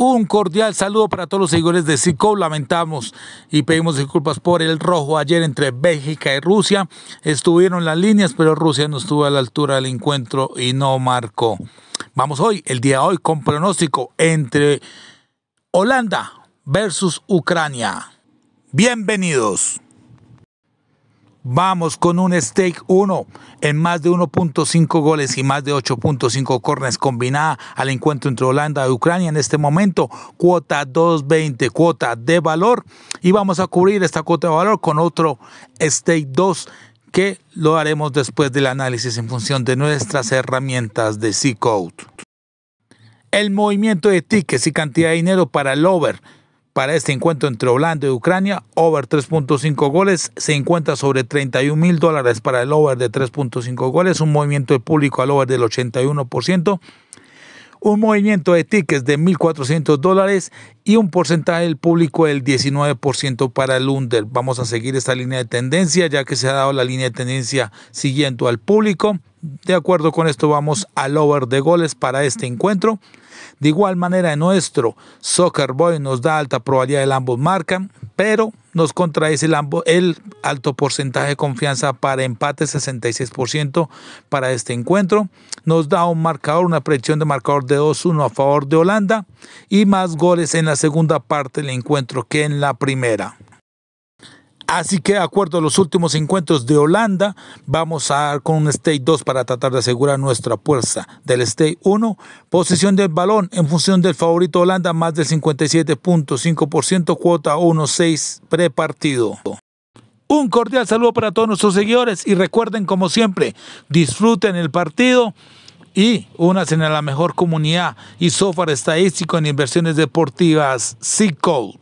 Un cordial saludo para todos los seguidores de SICO. Lamentamos y pedimos disculpas por el rojo ayer entre Bélgica y Rusia. Estuvieron las líneas, pero Rusia no estuvo a la altura del encuentro y no marcó. Vamos hoy, el día de hoy, con pronóstico entre Holanda versus Ucrania. Bienvenidos. Vamos con un stake 1 en más de 1.5 goles y más de 8.5 corners combinada al encuentro entre Holanda y Ucrania en este momento. Cuota 2.20, cuota de valor. Y vamos a cubrir esta cuota de valor con otro stake 2 que lo haremos después del análisis en función de nuestras herramientas de C-Code. El movimiento de tickets y cantidad de dinero para el over para este encuentro entre Holanda y Ucrania, over 3.5 goles, se encuentra sobre 31 mil dólares para el over de 3.5 goles, un movimiento de público al over del 81%, un movimiento de tickets de 1.400 dólares y un porcentaje del público del 19% para el under. Vamos a seguir esta línea de tendencia ya que se ha dado la línea de tendencia siguiendo al público. De acuerdo con esto vamos al over de goles para este encuentro. De igual manera nuestro Soccer Boy nos da alta probabilidad el ambos marcan, pero nos contradice el, el alto porcentaje de confianza para empate 66% para este encuentro. Nos da un marcador, una predicción de marcador de 2-1 a favor de Holanda y más goles en la segunda parte del encuentro que en la primera. Así que, de acuerdo a los últimos encuentros de Holanda, vamos a dar con un state 2 para tratar de asegurar nuestra fuerza del state 1. Posición del balón en función del favorito Holanda, más del 57.5%, cuota 1.6 prepartido. Un cordial saludo para todos nuestros seguidores y recuerden, como siempre, disfruten el partido y unas en la mejor comunidad y software estadístico en inversiones deportivas, SeaCode